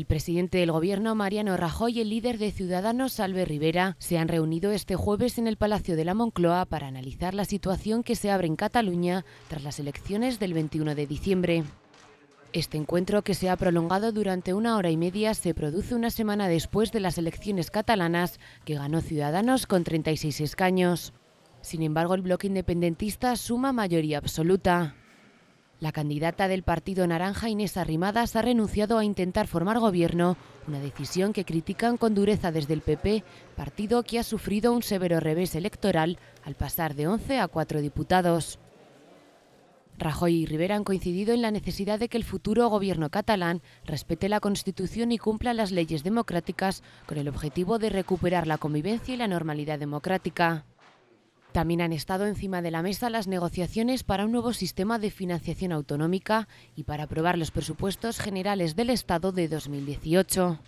El presidente del gobierno, Mariano Rajoy, y el líder de Ciudadanos, Salve Rivera, se han reunido este jueves en el Palacio de la Moncloa para analizar la situación que se abre en Cataluña tras las elecciones del 21 de diciembre. Este encuentro, que se ha prolongado durante una hora y media, se produce una semana después de las elecciones catalanas, que ganó Ciudadanos con 36 escaños. Sin embargo, el bloque independentista suma mayoría absoluta. La candidata del Partido Naranja, Inés Arrimadas, ha renunciado a intentar formar gobierno, una decisión que critican con dureza desde el PP, partido que ha sufrido un severo revés electoral al pasar de 11 a 4 diputados. Rajoy y Rivera han coincidido en la necesidad de que el futuro gobierno catalán respete la Constitución y cumpla las leyes democráticas con el objetivo de recuperar la convivencia y la normalidad democrática. También han estado encima de la mesa las negociaciones para un nuevo sistema de financiación autonómica y para aprobar los presupuestos generales del Estado de 2018.